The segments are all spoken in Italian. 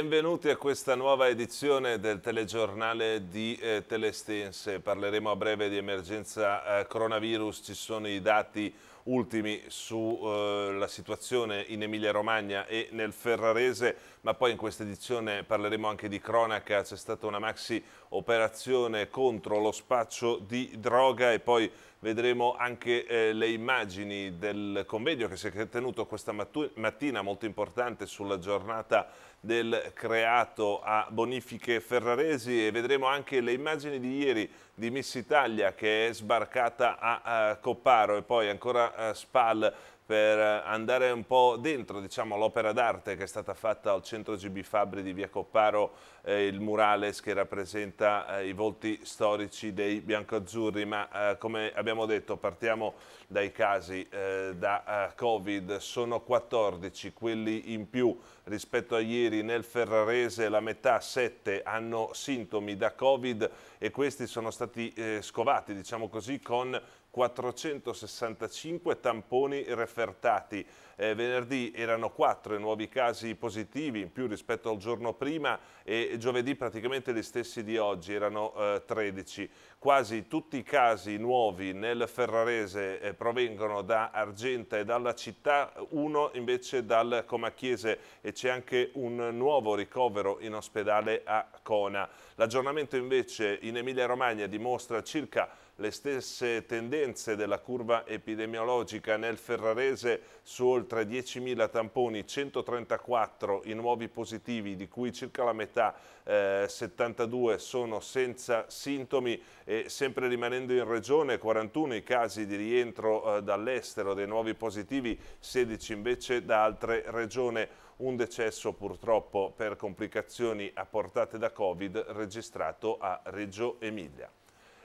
Benvenuti a questa nuova edizione del telegiornale di eh, Telestense. Parleremo a breve di emergenza eh, coronavirus, ci sono i dati ultimi sulla eh, situazione in Emilia-Romagna e nel Ferrarese, ma poi in questa edizione parleremo anche di cronaca, c'è stata una maxi operazione contro lo spaccio di droga e poi vedremo anche eh, le immagini del convegno che si è tenuto questa mattina, molto importante sulla giornata del creato a Bonifiche Ferraresi e vedremo anche le immagini di ieri di Miss Italia che è sbarcata a, a Copparo e poi ancora a Spal per andare un po' dentro diciamo, l'opera d'arte che è stata fatta al centro GB Fabri di Via Copparo, eh, il murales che rappresenta eh, i volti storici dei biancoazzurri, ma eh, come abbiamo detto partiamo dai casi eh, da eh, Covid, sono 14 quelli in più rispetto a ieri nel Ferrarese, la metà 7 hanno sintomi da Covid e questi sono stati eh, scovati diciamo così con 465 tamponi refertati. Eh, venerdì erano 4 i nuovi casi positivi in più rispetto al giorno prima e giovedì praticamente gli stessi di oggi, erano eh, 13. Quasi tutti i casi nuovi nel Ferrarese eh, provengono da Argenta e dalla città, uno invece dal Comacchiese e c'è anche un nuovo ricovero in ospedale a Cona. L'aggiornamento invece in Emilia Romagna dimostra circa le stesse tendenze della curva epidemiologica nel Ferrarese su oltre 10.000 tamponi, 134 i nuovi positivi, di cui circa la metà, eh, 72, sono senza sintomi e sempre rimanendo in regione 41 i casi di rientro eh, dall'estero dei nuovi positivi, 16 invece da altre regioni un decesso purtroppo per complicazioni apportate da Covid registrato a Reggio Emilia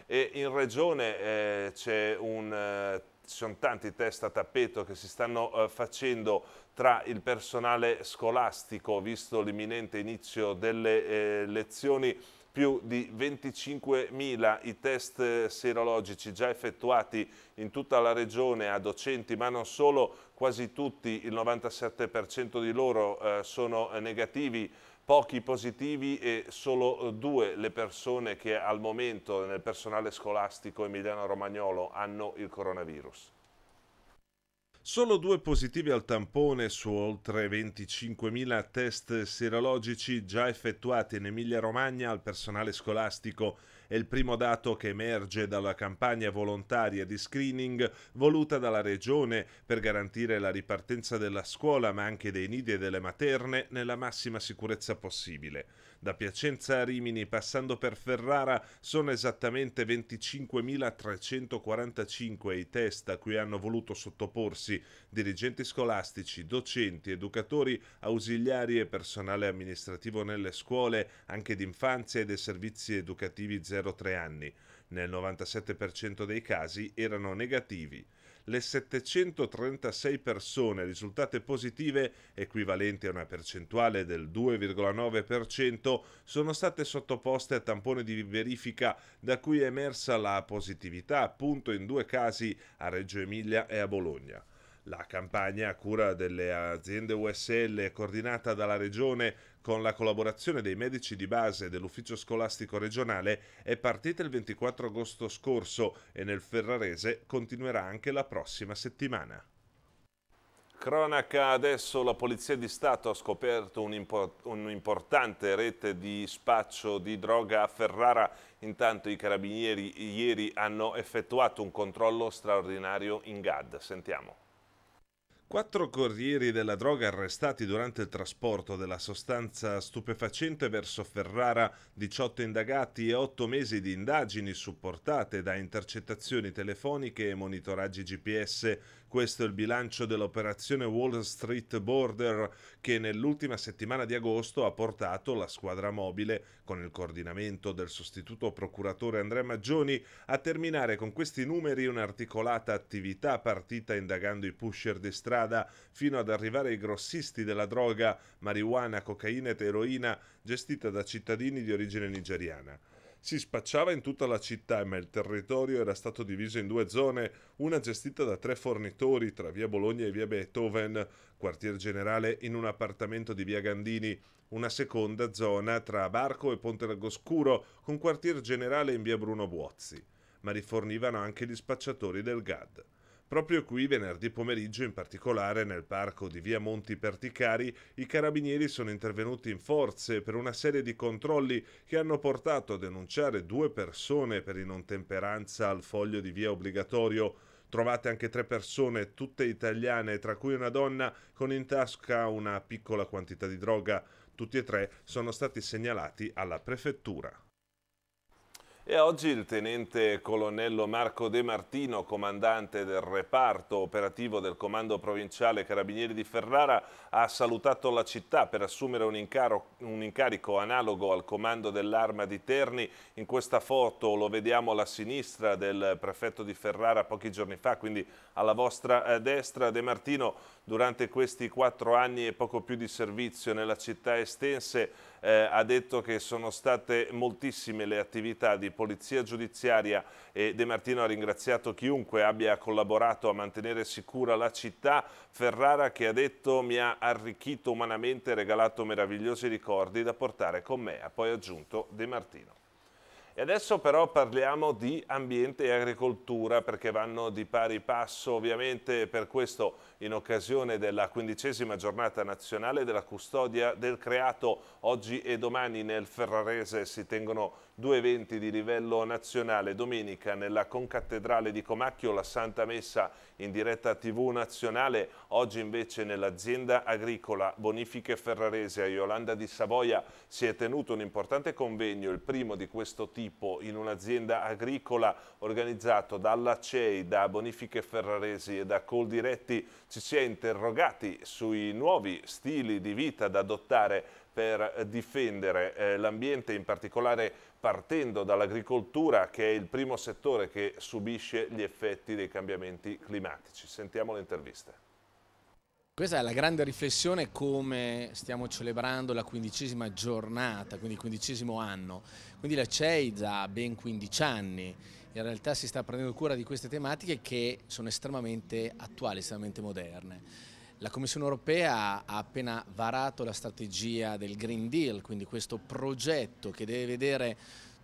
e in regione eh, c'è un eh, ci sono tanti test a tappeto che si stanno eh, facendo tra il personale scolastico, visto l'imminente inizio delle eh, lezioni, più di 25.000 i test serologici già effettuati in tutta la regione a docenti, ma non solo, quasi tutti, il 97% di loro eh, sono eh, negativi, pochi positivi e solo eh, due le persone che al momento nel personale scolastico emiliano romagnolo hanno il coronavirus. Solo due positivi al tampone su oltre 25.000 test serologici già effettuati in Emilia-Romagna al personale scolastico è il primo dato che emerge dalla campagna volontaria di screening voluta dalla Regione per garantire la ripartenza della scuola ma anche dei nidi e delle materne nella massima sicurezza possibile. Da Piacenza a Rimini, passando per Ferrara, sono esattamente 25.345 i test a cui hanno voluto sottoporsi dirigenti scolastici, docenti, educatori, ausiliari e personale amministrativo nelle scuole, anche d'infanzia e dei servizi educativi 0-3 anni. Nel 97% dei casi erano negativi le 736 persone risultate positive, equivalenti a una percentuale del 2,9%, sono state sottoposte a tampone di verifica da cui è emersa la positività appunto in due casi a Reggio Emilia e a Bologna. La campagna a cura delle aziende USL coordinata dalla Regione con la collaborazione dei medici di base dell'Ufficio Scolastico Regionale è partita il 24 agosto scorso e nel Ferrarese continuerà anche la prossima settimana. Cronaca adesso, la Polizia di Stato ha scoperto un'importante rete di spaccio di droga a Ferrara. Intanto i carabinieri ieri hanno effettuato un controllo straordinario in GAD. Sentiamo. Quattro corrieri della droga arrestati durante il trasporto della sostanza stupefacente verso Ferrara, 18 indagati e 8 mesi di indagini supportate da intercettazioni telefoniche e monitoraggi GPS questo è il bilancio dell'operazione Wall Street Border che nell'ultima settimana di agosto ha portato la squadra mobile, con il coordinamento del sostituto procuratore Andrea Maggioni, a terminare con questi numeri un'articolata attività partita indagando i pusher di strada fino ad arrivare ai grossisti della droga, marijuana, cocaina ed eroina, gestita da cittadini di origine nigeriana. Si spacciava in tutta la città, ma il territorio era stato diviso in due zone, una gestita da tre fornitori tra via Bologna e via Beethoven, quartier generale in un appartamento di via Gandini, una seconda zona tra Barco e Ponte Lagoscuro, con quartier generale in via Bruno Buozzi, ma rifornivano anche gli spacciatori del GAD. Proprio qui, venerdì pomeriggio, in particolare nel parco di via Monti Perticari, i carabinieri sono intervenuti in forze per una serie di controlli che hanno portato a denunciare due persone per inottemperanza al foglio di via obbligatorio. Trovate anche tre persone, tutte italiane, tra cui una donna con in tasca una piccola quantità di droga. Tutti e tre sono stati segnalati alla prefettura. E oggi il tenente colonnello Marco De Martino, comandante del reparto operativo del Comando Provinciale Carabinieri di Ferrara, ha salutato la città per assumere un, incaro, un incarico analogo al comando dell'Arma di Terni. In questa foto lo vediamo alla sinistra del prefetto di Ferrara pochi giorni fa, quindi alla vostra eh, destra. De Martino durante questi quattro anni e poco più di servizio nella città estense eh, ha detto che sono state moltissime le attività di polizia giudiziaria e De Martino ha ringraziato chiunque abbia collaborato a mantenere sicura la città. Ferrara che ha detto mi ha arricchito umanamente e regalato meravigliosi ricordi da portare con me, ha poi aggiunto De Martino. E adesso però parliamo di ambiente e agricoltura perché vanno di pari passo ovviamente per questo in occasione della quindicesima giornata nazionale della custodia del creato oggi e domani nel Ferrarese si tengono Due eventi di livello nazionale. Domenica nella concattedrale di Comacchio la Santa Messa in diretta TV nazionale. Oggi invece nell'azienda agricola Bonifiche Ferrarese a Yolanda di Savoia si è tenuto un importante convegno, il primo di questo tipo in un'azienda agricola organizzato dalla CEI, da Bonifiche Ferraresi e da Coldiretti. Ci si è interrogati sui nuovi stili di vita da adottare per difendere eh, l'ambiente, in particolare partendo dall'agricoltura che è il primo settore che subisce gli effetti dei cambiamenti climatici. Sentiamo le interviste. Questa è la grande riflessione come stiamo celebrando la quindicesima giornata, quindi il quindicesimo anno. Quindi la CEI ha ben 15 anni in realtà si sta prendendo cura di queste tematiche che sono estremamente attuali, estremamente moderne. La Commissione europea ha appena varato la strategia del Green Deal, quindi questo progetto che deve vedere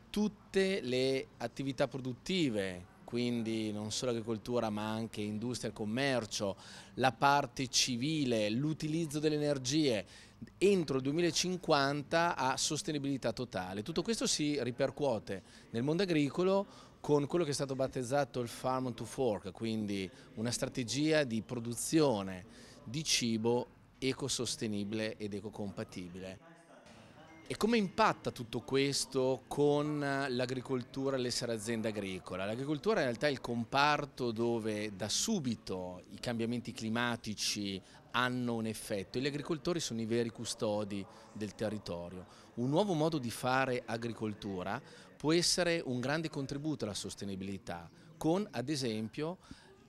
tutte le attività produttive, quindi non solo agricoltura ma anche industria e commercio, la parte civile, l'utilizzo delle energie entro il 2050 a sostenibilità totale. Tutto questo si ripercuote nel mondo agricolo con quello che è stato battezzato il Farm to Fork, quindi una strategia di produzione di cibo ecosostenibile ed ecocompatibile. E come impatta tutto questo con l'agricoltura e l'essere azienda agricola? L'agricoltura in realtà è il comparto dove da subito i cambiamenti climatici hanno un effetto e gli agricoltori sono i veri custodi del territorio. Un nuovo modo di fare agricoltura può essere un grande contributo alla sostenibilità con ad esempio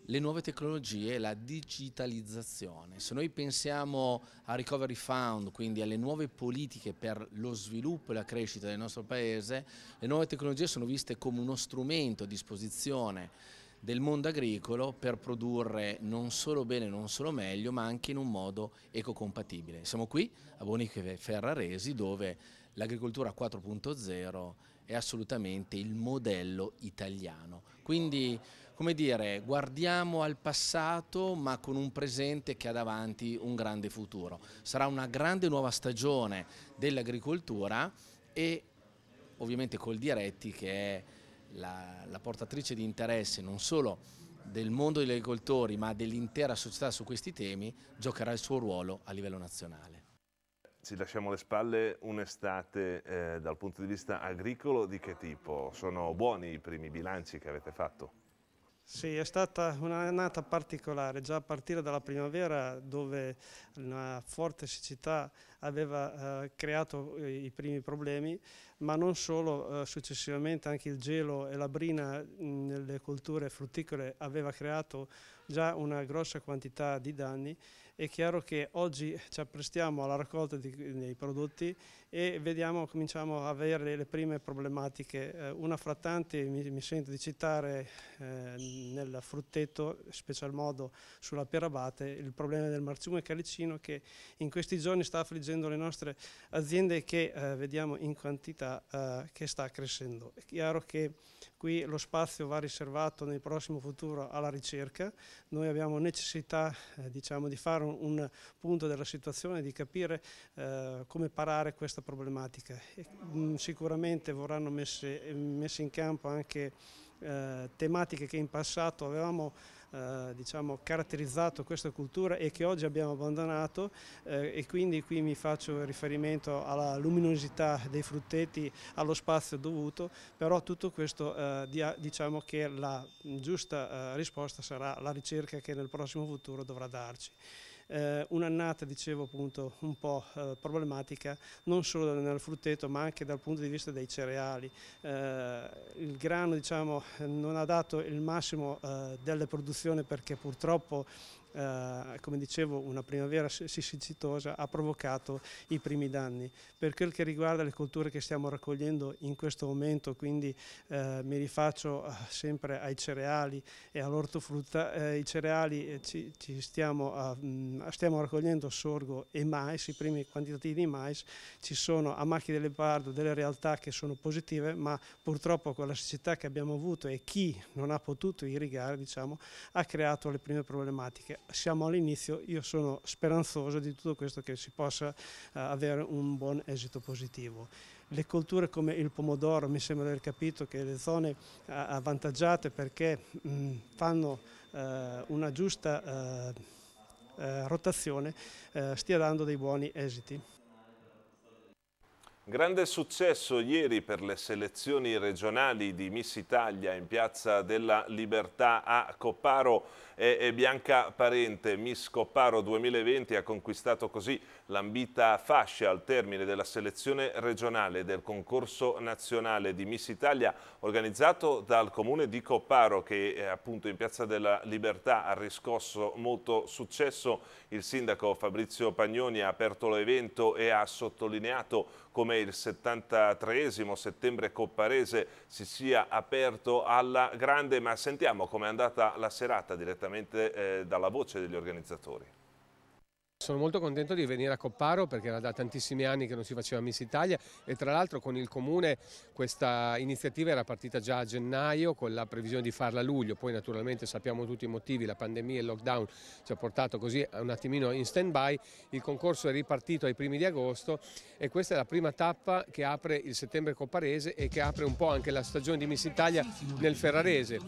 le nuove tecnologie e la digitalizzazione. Se noi pensiamo a Recovery Fund, quindi alle nuove politiche per lo sviluppo e la crescita del nostro Paese, le nuove tecnologie sono viste come uno strumento a disposizione del mondo agricolo per produrre non solo bene, non solo meglio, ma anche in un modo ecocompatibile. Siamo qui a Boniche Ferraresi dove l'agricoltura 4.0 è assolutamente il modello italiano. Quindi come dire, guardiamo al passato ma con un presente che ha davanti un grande futuro. Sarà una grande nuova stagione dell'agricoltura e ovviamente col Diretti che è la, la portatrice di interesse non solo del mondo degli agricoltori ma dell'intera società su questi temi giocherà il suo ruolo a livello nazionale. Ci lasciamo alle spalle un'estate eh, dal punto di vista agricolo di che tipo? Sono buoni i primi bilanci che avete fatto? Sì, è stata un'annata particolare, già a partire dalla primavera dove una forte siccità aveva eh, creato i primi problemi, ma non solo, eh, successivamente anche il gelo e la brina mm, nelle colture frutticole aveva creato già una grossa quantità di danni è chiaro che oggi ci apprestiamo alla raccolta di, dei prodotti e vediamo, cominciamo a avere le prime problematiche. Eh, una fra tante mi, mi sento di citare eh, nel frutteto, in special modo sulla perabate, il problema del marciume calicino che in questi giorni sta affliggendo le nostre aziende che eh, vediamo in quantità eh, che sta crescendo. È chiaro che qui lo spazio va riservato nel prossimo futuro alla ricerca, noi abbiamo necessità eh, diciamo, di fare un, un, punto della situazione, di capire eh, come parare questa problematica. E, mh, mm, sicuramente vorranno messe, messe, in campo anche eh, tematiche che in passato avevamo eh, diciamo, caratterizzato questa cultura e che oggi abbiamo abbandonato eh, e quindi qui mi faccio riferimento alla luminosità dei frutteti, allo spazio dovuto, però tutto questo eh, diciamo che la giusta eh, risposta sarà la ricerca che nel prossimo futuro dovrà darci eh, un'annata, dicevo appunto, un po' eh, problematica non solo nel frutteto ma anche dal punto di vista dei cereali. Eh, il grano diciamo, non ha dato il massimo eh, delle produzioni perché purtroppo eh, come dicevo, una primavera siccitosa ha provocato i primi danni. Per quel che riguarda le colture che stiamo raccogliendo in questo momento, quindi eh, mi rifaccio eh, sempre ai cereali e all'ortofrutta, eh, i cereali eh, ci, ci stiamo, a, mh, mm, stiamo, raccogliendo sorgo e mais, i primi quantitativi di mais, ci sono a macchia del leopardo delle realtà che sono positive, ma purtroppo con la siccità che abbiamo avuto e chi non ha potuto irrigare diciamo, ha creato le prime problematiche siamo all'inizio, io sono speranzoso di tutto questo che si possa eh, avere un buon esito positivo. Le colture come il pomodoro, mi sembra di aver capito che le zone eh, avvantaggiate perché mm, fanno eh, una giusta rotazione, stia dando dei buoni esiti. Grande successo ieri per le selezioni regionali di Miss Italia in Piazza della Libertà a Copparo e Bianca Parente, Miss Copparo 2020, ha conquistato così l'ambita fascia al termine della selezione regionale del concorso nazionale di Miss Italia organizzato dal comune di Copparo che eh, appunto in Piazza della Libertà ha riscosso molto successo. Il sindaco Fabrizio Pagnoni ha aperto l'evento e ha sottolineato come come il 73 settembre copparese si sia aperto alla grande, ma sentiamo com'è andata la serata direttamente eh, dalla voce degli organizzatori. Sono molto contento di venire a Copparo perché era da tantissimi anni che non si faceva Miss Italia e tra l'altro con il Comune questa iniziativa era partita già a gennaio con la previsione di farla a luglio, poi naturalmente sappiamo tutti i motivi, la pandemia e il lockdown ci ha portato così un attimino in stand by, il concorso è ripartito ai primi di agosto e questa è la prima tappa che apre il settembre copparese e che apre un po' anche la stagione di Miss Italia nel Ferrarese,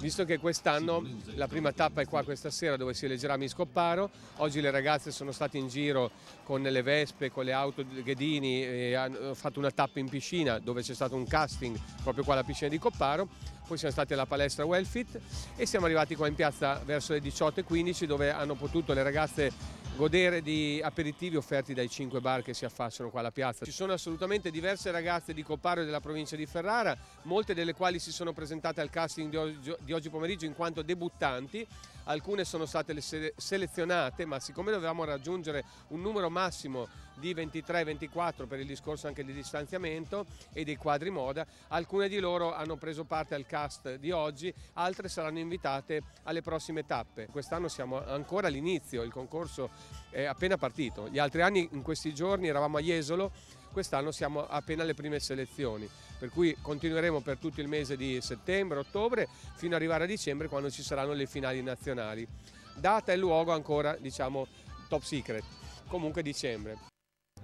visto che quest'anno la prima tappa è qua questa sera dove si eleggerà Miss Copparo, oggi le ragazze sono sono stati in giro con le Vespe, con le auto Ghedini, e hanno fatto una tappa in piscina dove c'è stato un casting proprio qua alla piscina di Copparo, poi siamo stati alla palestra Wellfit e siamo arrivati qua in piazza verso le 18.15 dove hanno potuto le ragazze godere di aperitivi offerti dai cinque bar che si affacciano qua alla piazza. Ci sono assolutamente diverse ragazze di Copario e della provincia di Ferrara, molte delle quali si sono presentate al casting di oggi pomeriggio in quanto debuttanti, alcune sono state selezionate ma siccome dovevamo raggiungere un numero massimo di 23-24 per il discorso anche di distanziamento e dei quadri moda. Alcune di loro hanno preso parte al cast di oggi, altre saranno invitate alle prossime tappe. Quest'anno siamo ancora all'inizio, il concorso è appena partito. Gli altri anni in questi giorni eravamo a Jesolo, quest'anno siamo appena alle prime selezioni, per cui continueremo per tutto il mese di settembre, ottobre, fino ad arrivare a dicembre quando ci saranno le finali nazionali. Data e luogo ancora, diciamo, top secret, comunque dicembre.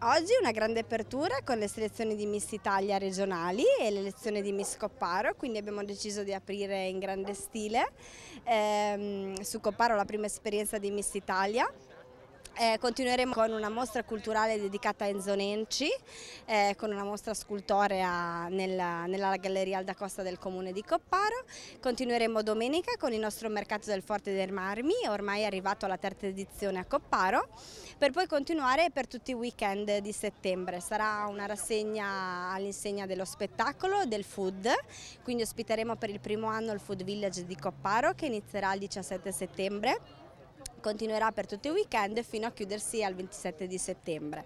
Oggi una grande apertura con le selezioni di Miss Italia regionali e l'elezione di Miss Copparo, quindi abbiamo deciso di aprire in grande stile ehm, su Copparo la prima esperienza di Miss Italia eh, continueremo con una mostra culturale dedicata a Enzo Nenci, eh, con una mostra scultorea nella, nella, Galleria Alda Costa del Comune di Copparo. Continueremo domenica con il nostro mercato del Forte dei Marmi, ormai arrivato alla terza edizione a Copparo, per poi continuare per tutti i weekend di settembre. Sarà una rassegna all'insegna dello spettacolo, del food, quindi ospiteremo per il primo anno il Food Village di Copparo che inizierà il 17 settembre continuerà per tutto il weekend fino a chiudersi al 27 di settembre.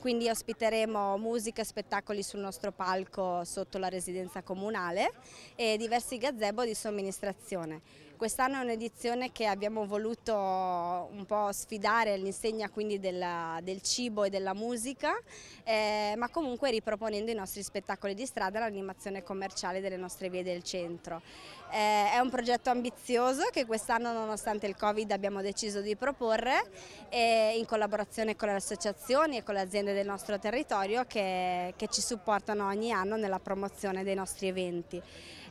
Quindi ospiteremo musica e spettacoli sul nostro palco sotto la residenza comunale e diversi gazebo di somministrazione. Quest'anno è un'edizione che abbiamo voluto un po' sfidare all'insegna quindi della, del cibo e della musica, eh, ma comunque riproponendo i nostri spettacoli di strada e l'animazione commerciale delle nostre vie del centro. Eh, è un progetto ambizioso che quest'anno nonostante il Covid abbiamo deciso di proporre eh, in collaborazione con le associazioni e con le aziende del nostro territorio che, che ci supportano ogni anno nella promozione dei nostri eventi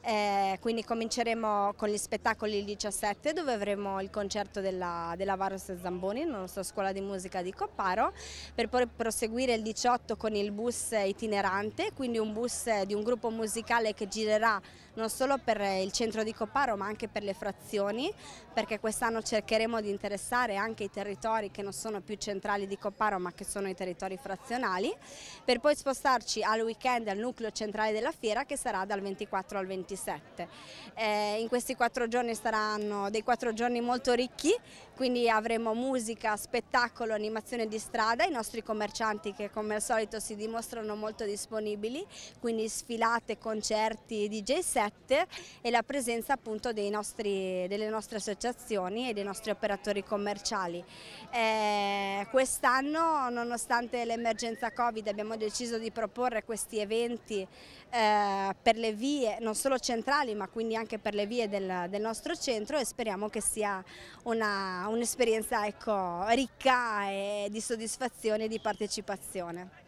eh, quindi cominceremo con gli spettacoli il 17 dove avremo il concerto della, della Varos Zamboni, la nostra scuola di musica di Copparo, per poi proseguire il 18 con il bus itinerante, quindi un bus di un gruppo musicale che girerà non solo per il centro di Copparo ma anche per le frazioni, perché quest'anno cercheremo di interessare anche i territori che non sono più centrali di Copparo ma che sono i territori frazionali, per poi spostarci al weekend al nucleo centrale della fiera che sarà dal 24 al 25 27. Eh, in questi quattro giorni saranno dei quattro giorni molto ricchi, quindi avremo musica, spettacolo, animazione di strada, i nostri commercianti che come al solito si dimostrano molto disponibili, quindi sfilate, concerti, DJ set e la presenza appunto nostri, delle nostre associazioni e dei nostri operatori commerciali. Eh, Quest'anno nonostante l'emergenza Covid abbiamo deciso di proporre questi eventi eh, per le vie non solo centrali ma quindi anche per le vie del, del nostro centro e speriamo che sia un'esperienza un ecco, ricca di soddisfazione e di partecipazione.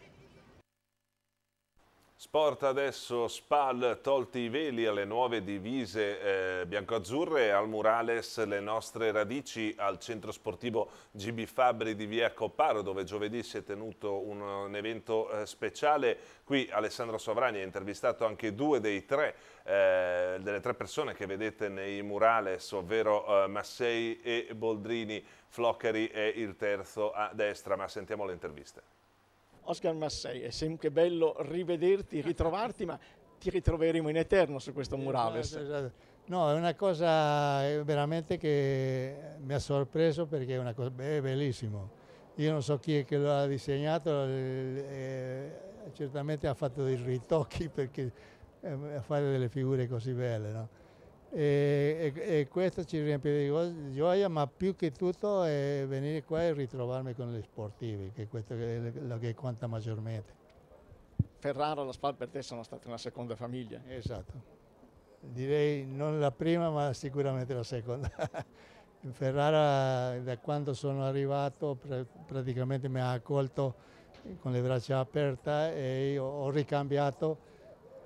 Sport adesso Spal, tolti i veli alle nuove divise eh, biancoazzurre, al murales le nostre radici al centro sportivo GB Fabri di Via Copparo dove giovedì si è tenuto un, un evento eh, speciale. Qui Alessandro Sovrani ha intervistato anche due dei tre, eh, delle tre persone che vedete nei murales, ovvero eh, Massei e Boldrini, Floccheri è il terzo a destra, ma sentiamo le interviste. Oscar Massei, è sempre bello rivederti, ritrovarti, ma ti ritroveremo in eterno su questo murales. Esatto, esatto. No, è una cosa eh, veramente che mi ha sorpreso perché è, una cosa, è bellissimo. Io non so chi è che lo ha disegnato, eh, eh, certamente ha fatto dei ritocchi perché eh, fare delle figure così belle. No? E, e, e, questo ci riempie di gioia, ma più che tutto è venire qua e ritrovarmi con gli sportivi, che questo è quello che conta maggiormente. Ferrara e la SPAL per te sono state una seconda famiglia. Esatto, direi non la prima ma sicuramente la seconda. In Ferrara da quando sono arrivato pr praticamente mi ha accolto con le braccia aperte e io ho ricambiato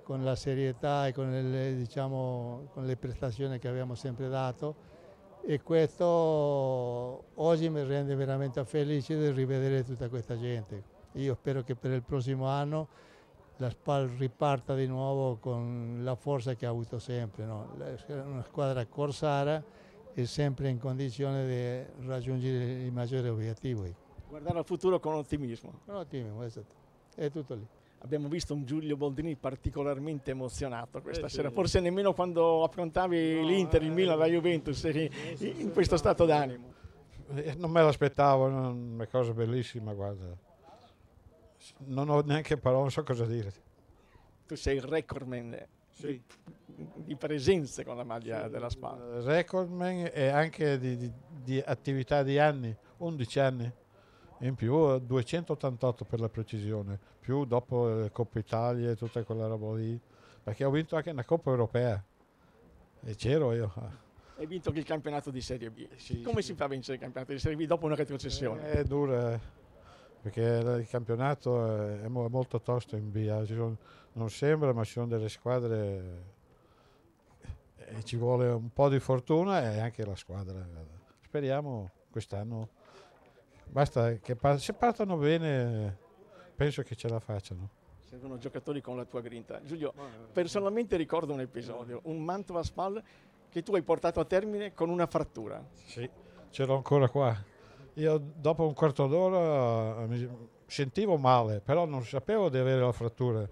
con la serietà e con le, diciamo, con le prestazioni che abbiamo sempre dato e questo oggi mi rende veramente felice di rivedere tutta questa gente. Io spero che per il prossimo anno la SPAL riparta di nuovo con la forza che ha avuto sempre. No? Una squadra corsara è sempre in condizione di raggiungere i maggiori obiettivi. Guardare al futuro con ottimismo. Con ottimismo, esatto. È tutto lì. Abbiamo visto un Giulio Boldini particolarmente emozionato questa eh sì. sera, forse nemmeno quando affrontavi no, l'Inter, il eh, Milan, la eh, Juventus eri in questo stato d'animo. Eh, non me l'aspettavo, è una cosa bellissima, guarda. Non ho neanche parole, non so cosa dire. Tu sei il recordman sì. di, di, presenze con la maglia sì, della Spagna. Recordman e anche di, di, di attività di anni, 11 anni in più 288 eh, per la precisione, più dopo eh, Coppa Italia e tutta quella roba lì, perché ho vinto anche una Coppa Europea e c'ero io. Hai vinto anche il campionato di Serie B. Sì, Come sì. si fa a vincere il campionato di Serie B dopo una retrocessione? Eh, è dura, perché il campionato è molto tosto in B, non sembra ma ci sono delle squadre e ci vuole un po' di fortuna e anche la squadra. Speriamo quest'anno Basta che par- se partono bene, penso che ce la facciano. Servono giocatori con la tua grinta. Giulio, personalmente ricordo un episodio, un Mantova Spal che tu hai portato a termine con una frattura. Sì, ce l'ho ancora qua. Io dopo un quarto d'ora mi sentivo male, però non sapevo di avere la frattura.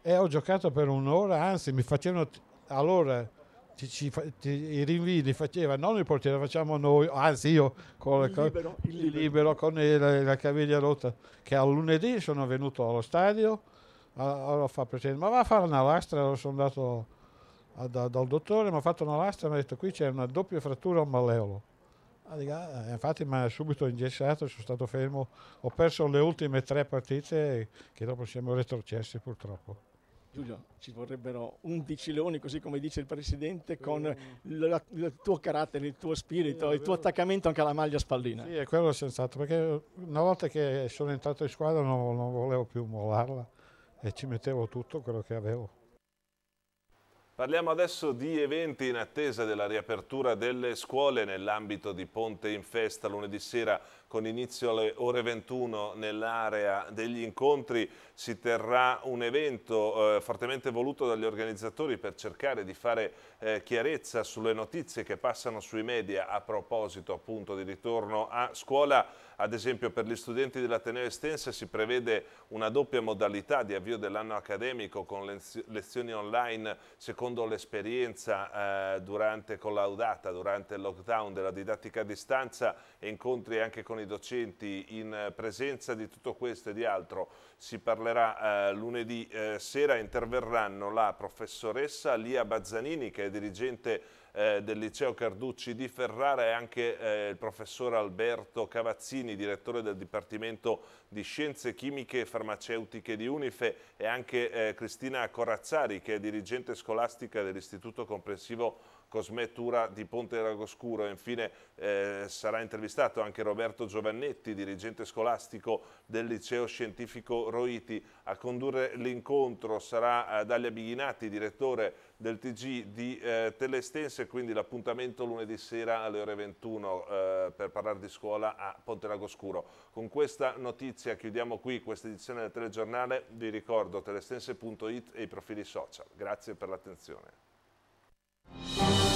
E ho giocato per un'ora, anzi mi facevano allora ti, ci, ti, i rinvii li faceva non il portiere, facciamo noi, anzi io con, il libero, con, il libero. libero con il, la, la caviglia rotta, che al lunedì sono venuto allo stadio, allora fa presente, ma va a fare una lastra, allora sono andato a, da, dal dottore, mi ha fatto una lastra, e mi ha detto qui c'è una doppia frattura al malleolo. Ah, ah, eh, infatti mi ha subito ingessato, sono stato fermo, ho perso le ultime tre partite che dopo siamo retrocessi purtroppo. Giulio, ci vorrebbero 11 leoni, così come dice il presidente, con il tuo carattere, il tuo spirito, sì, il tuo attaccamento anche alla maglia spallina. Sì, è quello senz'altro, perché una volta che sono entrato in squadra non, non volevo più mollarla e ci mettevo tutto quello che avevo. Parliamo adesso di eventi in attesa della riapertura delle scuole nell'ambito di Ponte in Festa lunedì sera con inizio alle ore 21 nell'area degli incontri si terrà un evento eh, fortemente voluto dagli organizzatori per cercare di fare eh, chiarezza sulle notizie che passano sui media a proposito appunto di ritorno a scuola. Ad esempio per gli studenti dell'Ateneo Estense si prevede una doppia modalità di avvio dell'anno accademico con lezioni online secondo l'esperienza eh, durante collaudata, durante il lockdown della didattica a distanza e incontri anche con con i docenti in presenza di tutto questo e di altro si parlerà eh, lunedì eh, sera, interverranno la professoressa Lia Bazzanini che è dirigente eh, del liceo Carducci di Ferrara e anche eh, il professor Alberto Cavazzini, direttore del Dipartimento di Scienze Chimiche e Farmaceutiche di Unife e anche eh, Cristina Corazzari che è dirigente scolastica dell'Istituto Comprensivo Tura di Ponte Lagoscuro. Infine eh, sarà intervistato anche Roberto Giovannetti, dirigente scolastico del liceo scientifico Roiti. A condurre l'incontro sarà eh, Dalia Bighinati, direttore del TG di eh, Telestense, quindi l'appuntamento lunedì sera alle ore 21 eh, per parlare di scuola a Ponte Lagoscuro. Con questa notizia chiudiamo qui questa edizione del telegiornale, vi ricordo telestense.it e i profili social. Grazie per l'attenzione. Thank you.